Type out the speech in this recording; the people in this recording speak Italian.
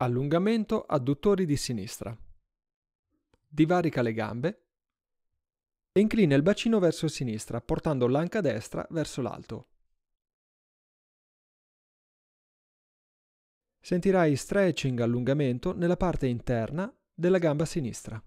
Allungamento adduttori di sinistra. Divarica le gambe e inclina il bacino verso sinistra, portando l'anca destra verso l'alto. Sentirai stretching allungamento nella parte interna della gamba sinistra.